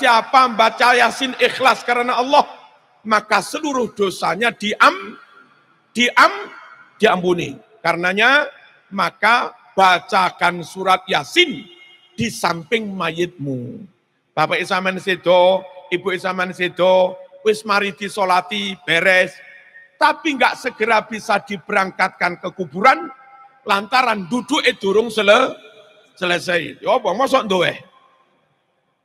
Siapa membaca Yasin ikhlas karena Allah, maka seluruh dosanya diam, diam, diampuni. Karenanya, maka bacakan surat Yasin di samping mayitmu. Bapak Isaman Sido, Ibu Isaman Sido, wis mari disolati, beres. Tapi nggak segera bisa diberangkatkan ke kuburan, lantaran duduk e durung sele, selesai. Ya apa, masuk duwe?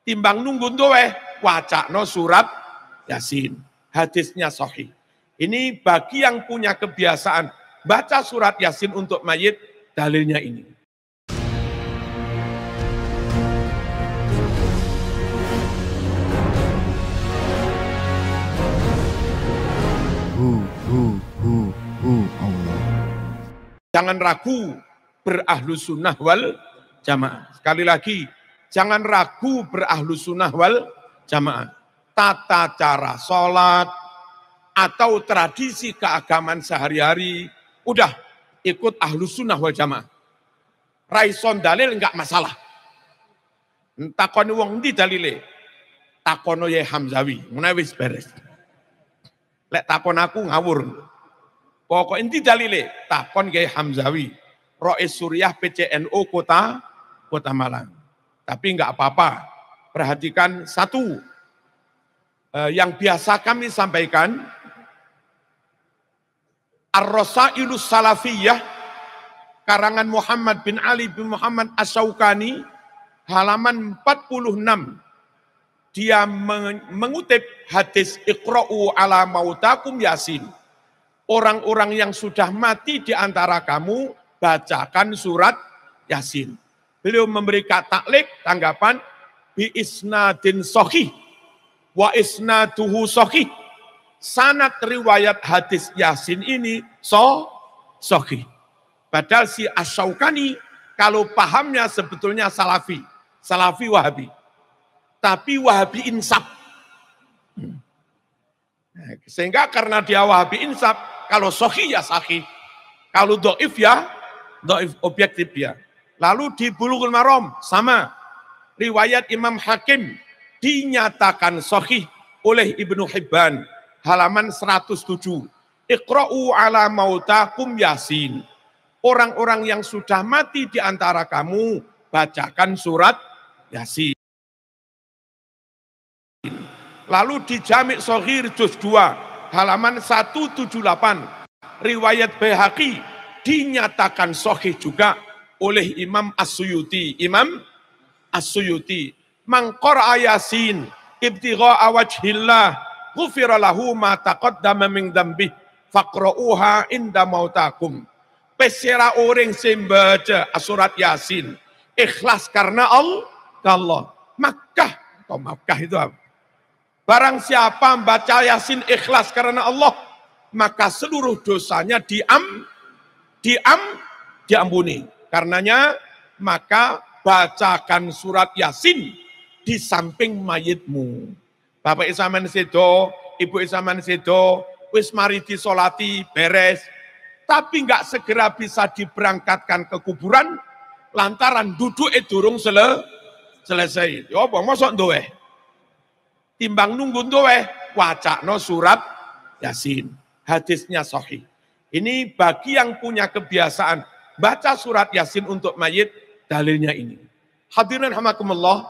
Timbang nunggu tuwe, wacakno surat Yasin. Hadisnya sahih. Ini bagi yang punya kebiasaan baca surat Yasin untuk mayit, dalilnya ini. Hu, hu, hu, hu Allah. Jangan ragu berahlu sunnah wal jamaah. Sekali lagi, Jangan ragu berahlu sunnah wal jamaah. Tata cara sholat, atau tradisi keagamaan sehari-hari, udah ikut ahlu sunnah wal jamaah. Raison dalil enggak masalah. Takoni wong di dalile. Takono ye Hamzawi, munawis beres. Lek takon aku ngawur. Pokok inti dalile, takon ye Hamzawi. Roe Suriah PCNU Kota Kota Malang. Tapi enggak apa-apa. Perhatikan satu eh, yang biasa kami sampaikan Ar-Rasailus Salafiyah karangan Muhammad bin Ali bin Muhammad As-Saukani halaman 46 dia mengutip hadis ikra'u ala mautakum yasin. Orang-orang yang sudah mati di antara kamu, bacakan surat yasin beliau memberi taklik tanggapan bi din sohi wa isnaduhu sohi sanat riwayat hadis Yasin ini so sohi padahal si Asyaukani kalau pahamnya sebetulnya salafi salafi wahabi tapi wahabi insaf sehingga karena dia wahabi insaf kalau sohi ya sahih kalau doif ya doif objektif ya Lalu di Bulughul Maram sama riwayat Imam Hakim dinyatakan sahih oleh Ibnu Hibban halaman 107. Iqra'u ala mautakum yasin. Orang-orang yang sudah mati di antara kamu bacakan surat Yasin. Lalu di Jami' Sohir Juz 2 halaman 178 riwayat Baihaqi dinyatakan sahih juga oleh Imam As-Suyuti. Imam As-Suyuti. Mangkor ayasin ibtigha awajhillah ghufira lahu ma taqaddama min dambih faqra'uha inda mautakum. Pesera orang sembaca surat Yasin. Ikhlas karena Allah. Makkah. Atau Makkah itu apa? Barang siapa membaca Yasin ikhlas karena Allah, maka seluruh dosanya diam, diam, diampuni. Karenanya maka bacakan surat Yasin di samping mayitmu. Bapak Isaman Sedo, Ibu Isaman Sedo, wis mari disolati, beres. Tapi nggak segera bisa diberangkatkan ke kuburan, lantaran duduk itu durung sele, selesai. Yo, ya apa masuk doe. Timbang nunggu Wajak no surat Yasin. Hadisnya sahih. Ini bagi yang punya kebiasaan baca surat Yasin untuk mayit, dalilnya ini. Hadirin hamakumullah,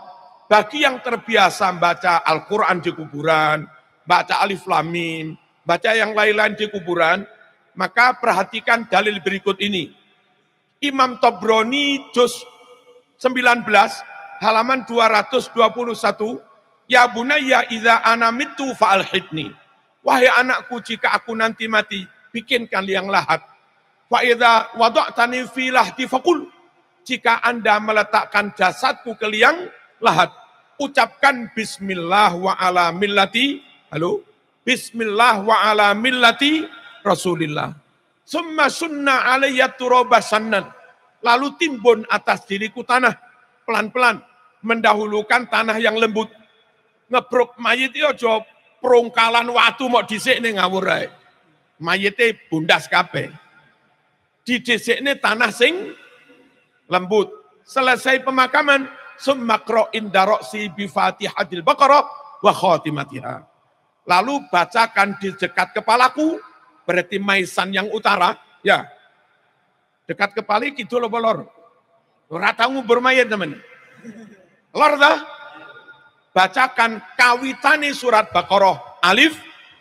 bagi yang terbiasa baca Al-Quran di kuburan, baca Alif Lamim, baca yang lain-lain di kuburan, maka perhatikan dalil berikut ini. Imam Tobroni Juz 19 halaman 221 Ya bunayya idza ana mitu fa'al hitni. Wahai anakku jika aku nanti mati, bikinkan liang lahat Wa idza wada'tani fi lahdi faqul jika Anda meletakkan jasadku ke liang lahat ucapkan bismillah wa ala millati halo bismillah wa ala millati Rasulillah summa sunna alayya turaba sannan lalu timbun atas diriku tanah pelan-pelan mendahulukan tanah yang lembut ngebruk mayit yo ya, jo perungkalan waktu mau disik ning ngawur ae mayite bundas kabeh di ini tanah sing lembut. Selesai pemakaman, summakro indaroksi hadil bakoroh wa khotimatiha. Lalu bacakan di dekat kepalaku, berarti maisan yang utara, ya. Dekat kepala kidul apa bolor Ratamu bermain teman. Lor dah? Bacakan kawitani surat Baqarah alif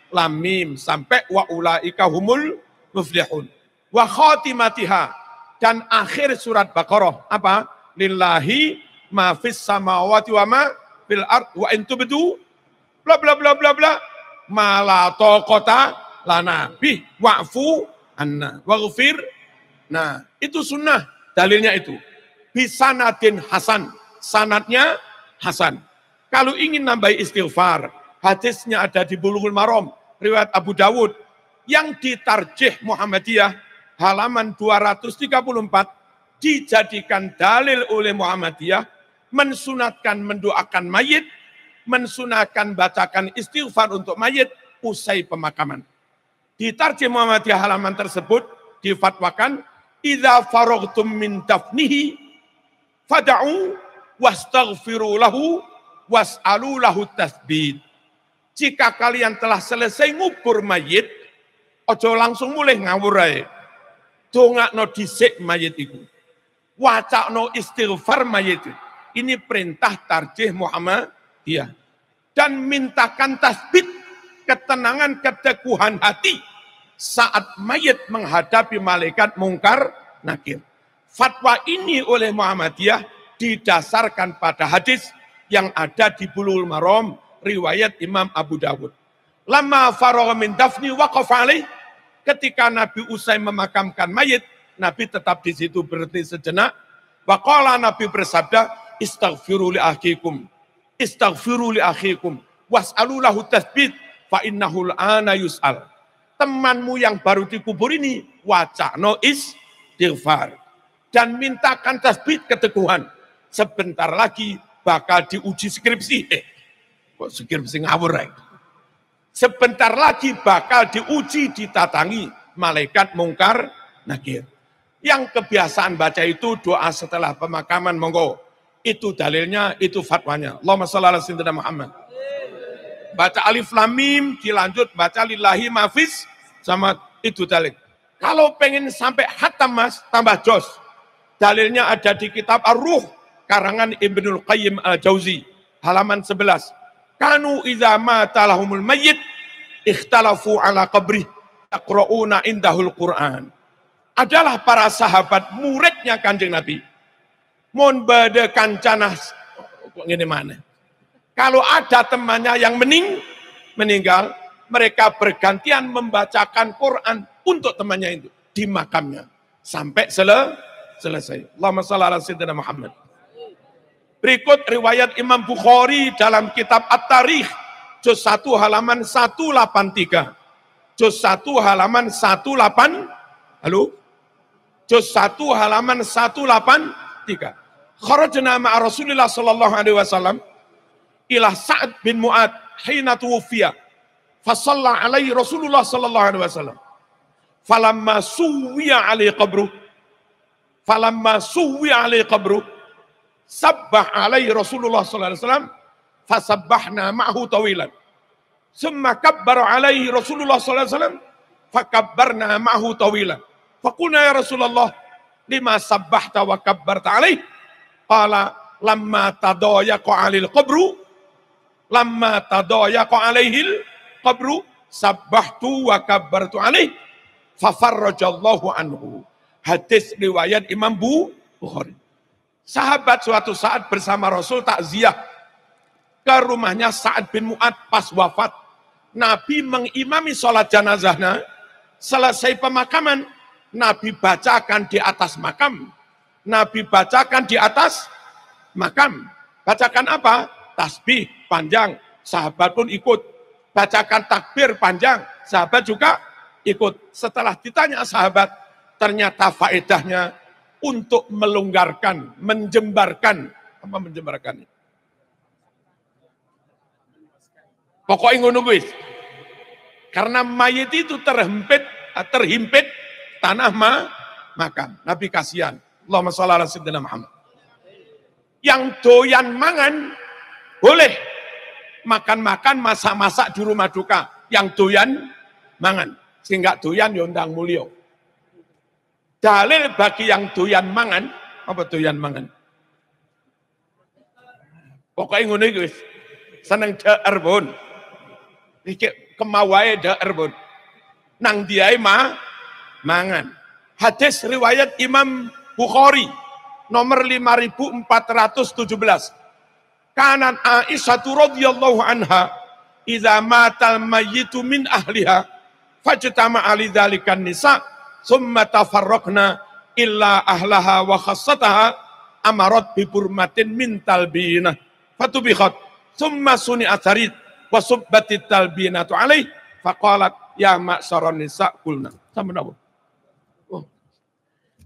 lamim sampai wa ulaika humul muflihun wa khotimatiha dan akhir surat Baqarah apa? Lillahi ma fis samawati wa ma fil ard wa in tubdu bla bla bla bla bla mala taqata lana bi wa'fu anna waghfir nah itu sunnah dalilnya itu Bisanatin hasan sanatnya hasan kalau ingin nambah istighfar hadisnya ada di bulughul maram riwayat Abu Dawud yang ditarjih Muhammadiyah halaman 234 dijadikan dalil oleh Muhammadiyah mensunatkan mendoakan mayit, mensunatkan bacakan istighfar untuk mayit usai pemakaman. Di tarjim Muhammadiyah halaman tersebut difatwakan idza faragtum min dafnihi fad'u wastaghfiru lahu was'alu lahu tasbid. Jika kalian telah selesai ngubur mayit, ojo langsung mulai ngawur ae. Dongakno disik mayit iku. no istighfar mayit. Ini perintah tarjih Muhammad ya, Dan mintakan tasbih ketenangan keteguhan hati saat mayit menghadapi malaikat mungkar nakir. Fatwa ini oleh Muhammadiyah didasarkan pada hadis yang ada di Bulul Marom riwayat Imam Abu Dawud. Lama faragha min dafni waqaf ketika Nabi usai memakamkan mayit, Nabi tetap di situ berhenti sejenak. Wakola Nabi bersabda, istaghfiru li akhikum. Istaghfiru li akhikum. Was'alulahu tasbid fa innahul ana yus'al. Temanmu yang baru dikubur ini, wacano istighfar. Dan mintakan tasbid keteguhan. Sebentar lagi bakal diuji skripsi. Eh, kok skripsi ngawur, right? Sebentar lagi bakal diuji, ditatangi malaikat mungkar nakir. Yang kebiasaan baca itu doa setelah pemakaman monggo. Itu dalilnya, itu fatwanya. Allahumma shalli ala sayyidina Muhammad. Baca alif lam mim dilanjut baca lillahi mafis sama itu dalil. Kalau pengen sampai hatam mas, tambah jos. Dalilnya ada di kitab Ar-Ruh, karangan Ibnul Qayyim Al-Jauzi, halaman 11. Kanu idza mata lahumul mayyit ikhtalafu ala qabri yaqrauna indahul Qur'an. Adalah para sahabat muridnya Kanjeng Nabi. mon bade kancana kok ngene mana? Kalau ada temannya yang mening, meninggal, mereka bergantian membacakan Quran untuk temannya itu di makamnya sampai sele selesai. Allahumma shalli ala sayyidina Muhammad. Berikut riwayat Imam Bukhari dalam kitab At-Tarikh, juz 1 halaman 183. Juz 1 halaman 18, halo? Juz 1 halaman 183. Kharajna ma'a Rasulillah sallallahu alaihi wasallam ila Sa'ad bin Mu'ad hina tuwfiya. Fasalla alaihi Rasulullah sallallahu alaihi wasallam. Falamma suwiya alaihi qabru. Falamma suwiya alaihi qabru sabbah alaihi Rasulullah sallallahu alaihi wasallam fasabbahna ma'hu tawilan. Summa kabbara alaihi Rasulullah sallallahu alaihi wasallam fakabbarna ma'hu tawilan. Faqulna ya Rasulullah lima sabbahta wa kabbarta pala Qala lamma tadayaqa alil qabru lamma tadayaqa alaihil qabru sabbahtu wa kabbartu alaih fafarrajallahu anhu. Hadis riwayat Imam Bukhari. Sahabat suatu saat bersama Rasul takziah ke rumahnya Sa'ad bin Mu'ad pas wafat. Nabi mengimami sholat jenazahnya. Selesai pemakaman, Nabi bacakan di atas makam. Nabi bacakan di atas makam. Bacakan apa? Tasbih panjang. Sahabat pun ikut. Bacakan takbir panjang. Sahabat juga ikut. Setelah ditanya sahabat, ternyata faedahnya untuk melonggarkan, menjembarkan. Apa menjembarkan? Pokoknya ngono wis. Karena mayit itu terhimpit, eh, terhimpit tanah ma, makan. Nabi kasihan. Allahumma sholli ala sayyidina Muhammad. Yang doyan mangan boleh makan-makan masak-masak di rumah duka. Yang doyan mangan. Sehingga doyan yondang ya mulio. Dalil bagi yang doyan mangan, apa doyan mangan? Pokoknya ngono iki wis. Seneng daer pun. Iki kemawae daer pun. Nang diae ma mangan. Hadis riwayat Imam Bukhari nomor 5417. Kanan Aisyah radhiyallahu anha idza matal mayyitu min ahliha fajtama ali dzalikan nisa' summa tafarrokna illa ahlaha wa khassataha amarat bipurmatin min talbina fatubikhat summa suni atharit wa subbati talbinatu alaih faqalat ya ma'syaron nisa kulna sampai nabu oh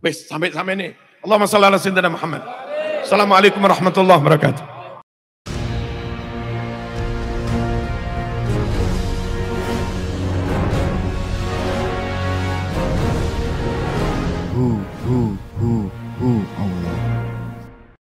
bis sampai sampai ini Allahumma salli ala sayyidina Muhammad Assalamualaikum warahmatullahi wabarakatuh